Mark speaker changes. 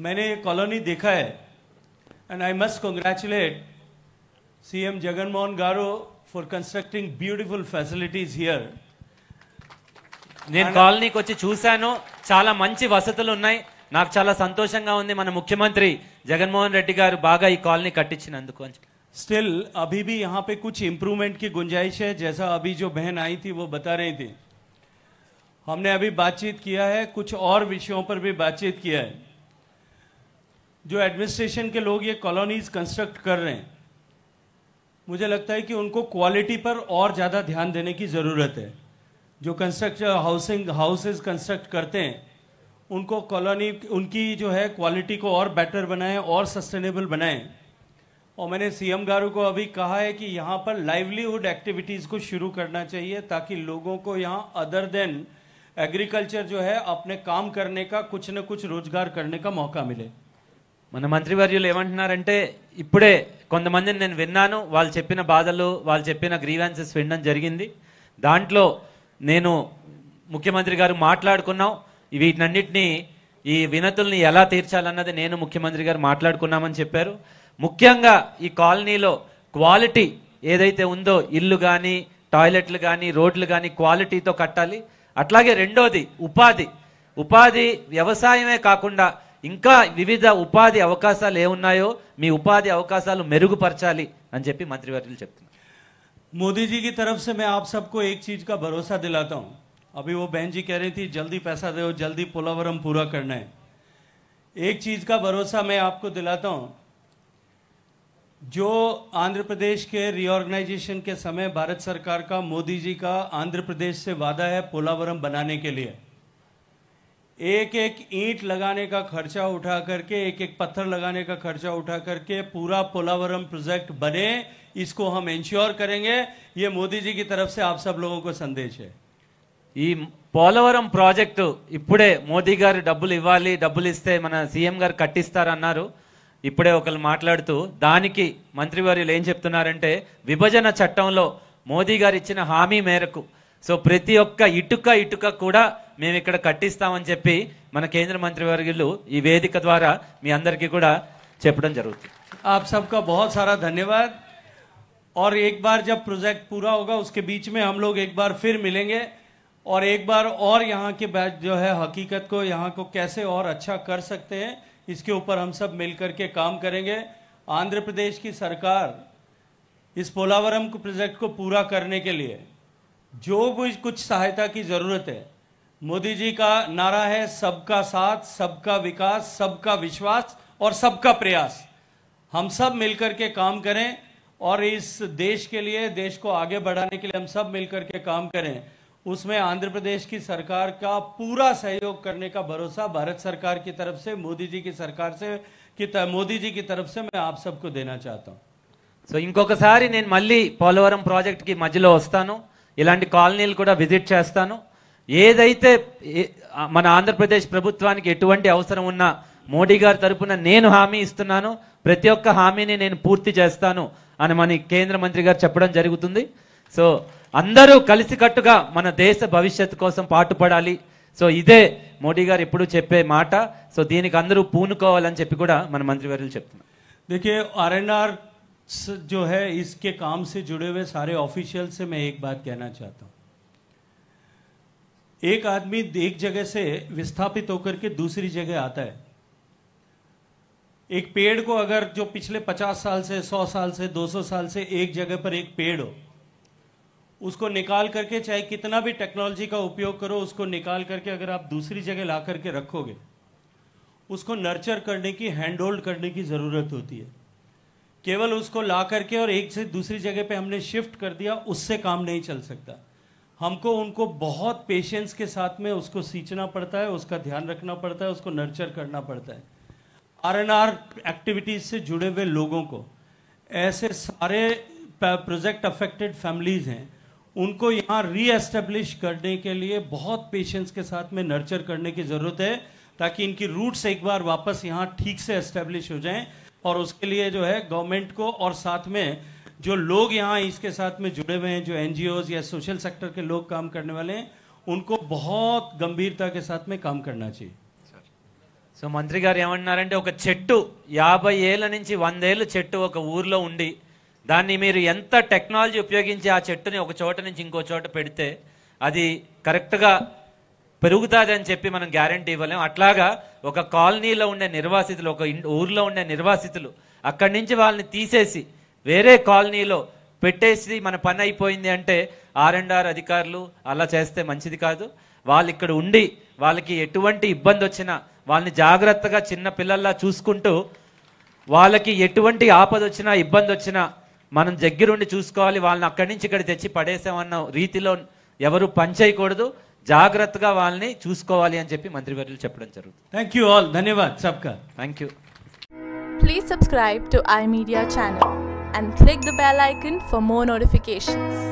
Speaker 1: मैंने ये कॉलोनी देखा है and I must congratulate CM Jaganmohan garu for constructing beautiful facilities here నేను కాలనీకి వచ్చి చూశాను చాలా మంచి
Speaker 2: వసతులు ఉన్నాయి నాకు చాలా సంతోషంగా ఉంది మన ముఖ్యమంత్రి జగన్మోహన్ రెడ్డి గారు బాగా ఈ కాలనీ
Speaker 1: కట్టించినందుకు స్టిల్ అభీ భీ కుచ్ ఇంప్రూవ్మెంట్ కి గుంజాయిష్ హై జైసా జో బహన్ आई थी वो बता रही थी हमने अभी बातचीत किया है कुछ और विषयों पर भी बातचीत किया है जो एडमिनिस्ट्रेशन के लोग ये कॉलोनीज कंस्ट्रक्ट कर रहे हैं मुझे लगता है कि उनको क्वालिटी पर और ज़्यादा ध्यान देने की ज़रूरत है जो कंस्ट्रक्ट हाउसिंग हाउसेज कंस्ट्रक्ट करते हैं उनको कॉलोनी उनकी जो है क्वालिटी को और बेटर बनाएं और सस्टेनेबल बनाएं और मैंने सीएम गारू को अभी कहा है कि यहाँ पर लाइवलीहुड एक्टिविटीज़ को शुरू करना चाहिए ताकि लोगों को यहाँ अदर देन एग्रीकल्चर जो है अपने काम करने का कुछ न कुछ रोजगार करने का मौका मिले
Speaker 2: మన మంత్రివర్యులు
Speaker 1: ఏమంటున్నారంటే
Speaker 2: ఇప్పుడే కొంతమందిని నేను విన్నాను వాళ్ళు చెప్పిన బాధలు వాళ్ళు చెప్పిన గ్రీవెన్సెస్ వినడం జరిగింది దాంట్లో నేను ముఖ్యమంత్రి గారు మాట్లాడుకున్నాం వీటినన్నిటినీ ఈ వినతుల్ని ఎలా తీర్చాలన్నది నేను ముఖ్యమంత్రి గారు మాట్లాడుకున్నామని చెప్పారు ముఖ్యంగా ఈ కాలనీలో క్వాలిటీ ఏదైతే ఉందో ఇల్లు కానీ టాయిలెట్లు కానీ రోడ్లు కానీ క్వాలిటీతో కట్టాలి అట్లాగే రెండోది ఉపాధి ఉపాధి వ్యవసాయమే కాకుండా इंका विविध उपाधि अवकाश उपाधि अवकाश मेरूपरचाली
Speaker 1: అవకాశాలు మెరుగుపరచాలి मोदी जी की तरफ से मैं आप सबको एक चीज़ का भरोसा दिलाता हूँ अभी वो बहन जी कह रही थी जल्दी पैसा दो जल्दी पोलावरम पूरा करना है एक चीज़ का भरोसा मैं आपको दिलाता हूँ जो आंध्र प्रदेश के रिओर्गेनाइजेशन के समय भारत सरकार का मोदी जी का आंध्र प्रदेश से वादा है पोलावरम बनाने के लिए एक एक ईंट लगाने का खर्चा उठा करके एक एक पत्थर लगाने का खर्चा उठा करके पूरा पोलावरम प्रोजेक्ट बने इसको हम इंश्योर करेंगे ये मोदी जी की तरफ से आप सब लोगों को संदेश है ఈ పోలవరం ప్రాజెక్టు ఇప్పుడే మోదీ గారు
Speaker 2: డబ్బులు ఇవ్వాలి డబ్బులు ఇస్తే మన సీఎం గారు కట్టిస్తారన్నారు ఇప్పుడే ఒకరు మాట్లాడుతూ దానికి మంత్రివర్యులు ఏం చెప్తున్నారంటే విభజన చట్టంలో మోదీ గారు ఇచ్చిన హామీ మేరకు सो प्रति ఒక్క ఇటుక मेम కూడా మేము मन కట్టిస్తామని मंत्रिवर्गू वेद द्वारा मी अंदर की जरूरत
Speaker 1: आप सबका बहुत सारा धन्यवाद और एक बार जब प्रोजेक्ट पूरा होगा उसके बीच में हम लोग एक बार फिर मिलेंगे और एक बार और यहाँ के जो है हकीकत को यहाँ को कैसे और अच्छा कर सकते हैं इसके ऊपर हम सब मिलकर के काम करेंगे आंध्र प्रदेश की सरकार इस पोलावरम प्रोजेक्ट को पूरा करने के लिए जो भी कुछ सहायता की ज़रूरत है मोदी जी का नारा है सबका साथ सबका विकास सबका विश्वास और सबका प्रयास हम सब मिलकर के काम करें और इस देश के लिए देश को आगे बढ़ाने के लिए हम सब मिलकर के काम करें उसमें आंध्र प्रदेश की सरकार का पूरा सहयोग करने का भरोसा भारत सरकार की तरफ से मोदी जी की सरकार से मोदी जी की तरफ से मैं आप सबको देना चाहता हूँ సో ఇంకొకసారి मल्ली पोलवरम प्रोजेक्ट की మధ్యలో వస్తాను
Speaker 2: ఇలాంటి కాలనీలు కూడా విజిట్ చేస్తాను ఏదైతే మన ఆంధ్రప్రదేశ్ ప్రభుత్వానికి ఎటువంటి అవసరం ఉన్నా మోడీ గారి తరపున నేను హామీ ఇస్తున్నాను ప్రతి ఒక్క హామీని నేను పూర్తి చేస్తాను అని మన కేంద్ర మంత్రి గారు చెప్పడం జరుగుతుంది సో అందరూ కలిసికట్టుగా మన దేశ భవిష్యత్తు కోసం పాటుపడాలి సో ఇదే మోడీ గారు ఎప్పుడు చెప్పే మాట సో దీనికి అందరూ పూనుకోవాలని చెప్పి కూడా మన గారు చెప్తున్నారు
Speaker 1: దీనికి ఆర్ఎన్ఆర్ जो है इसके काम से जुड़े हुए सारे ऑफिशियल से मैं एक बात कहना चाहता हूं एक आदमी एक जगह से विस्थापित होकर के दूसरी जगह आता है एक पेड़ को अगर जो पिछले 50 साल से 100 साल से 200 साल से एक जगह पर एक पेड़ हो उसको निकाल करके चाहे कितना भी टेक्नोलॉजी का उपयोग करो उसको निकाल करके अगर आप दूसरी जगह ला करके रखोगे उसको नर्चर करने की हैंड होल्ड करने की ज़रूरत होती है केवल उसको ला करके और एक से दूसरी जगह पे हमने शिफ्ट कर दिया उससे काम नहीं चल सकता हमको उनको बहुत पेशेंस के साथ में उसको सींचना पड़ता है उसका ध्यान रखना पड़ता है उसको नर्चर करना पड़ता है आर एन आर एक्टिविटीज़ से जुड़े हुए लोगों को ऐसे सारे प्रोजेक्ट अफेक्टेड फैमिलीज़ हैं उनको यहाँ री एस्टेब्लिश करने के लिए बहुत पेशेंस के साथ में नर्चर करने की ज़रूरत है ताकि इनकी रूट्स एक बार वापस यहाँ ठीक से एस्टेब्लिश हो जाएं और उसके लिए जो है गवर्नमेंट को और साथ में जो लोग यहाँ इसके साथ में जुड़े हुए हैं जो एनजीओज या सोशल सेक्टर के लोग काम करने वाले हैं उनको बहुत गंभीरता के साथ में काम करना चाहिए सो मंत्री गारे याबी वंदे
Speaker 2: ऊर्जो उ दाँर एंत टेक्नजी उपयोगी आ चोट पड़ते अभी करेक्ट పెరుగుతుంది అని చెప్పి మనం గ్యారంటీ ఇవ్వలేం అట్లాగా ఒక కాలనీలో ఉండే నిర్వాసితులు ఒక ఊర్లో ఉండే నిర్వాసితులు అక్కడి నుంచి వాళ్ళని తీసేసి వేరే కాలనీలో పెట్టేసి మన పని అయిపోయింది అంటే ఆర్ఎండ్ఆర్ అధికారులు అలా చేస్తే మంచిది కాదు వాళ్ళు ఇక్కడ ఉండి వాళ్ళకి ఎటువంటి ఇబ్బంది వచ్చినా వాళ్ళని జాగ్రత్తగా చిన్న పిల్లల్లా చూసుకుంటూ వాళ్ళకి ఎటువంటి ఆపద వచ్చినా ఇబ్బంది వచ్చినా మనం దగ్గరుండి చూసుకోవాలి వాళ్ళని అక్కడి నుంచి ఇక్కడ తెచ్చి పడేసామన్న రీతిలో ఎవరు పనిచేయకూడదు జాగ్రత్తగా వాళ్ళని చూసుకోవాలి అని చెప్పి మంత్రివర్యులు చెప్పడం జరుగుతుంది
Speaker 1: థ్యాంక్ యూ ఆల్ ధన్యవాద్ సబ్కా thank you
Speaker 2: please subscribe to I media channel and click the bell icon for more notifications